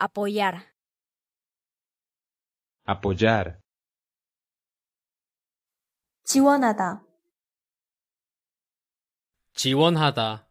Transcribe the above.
apoyar. Apoyar. Chiwanada. Chiwanada.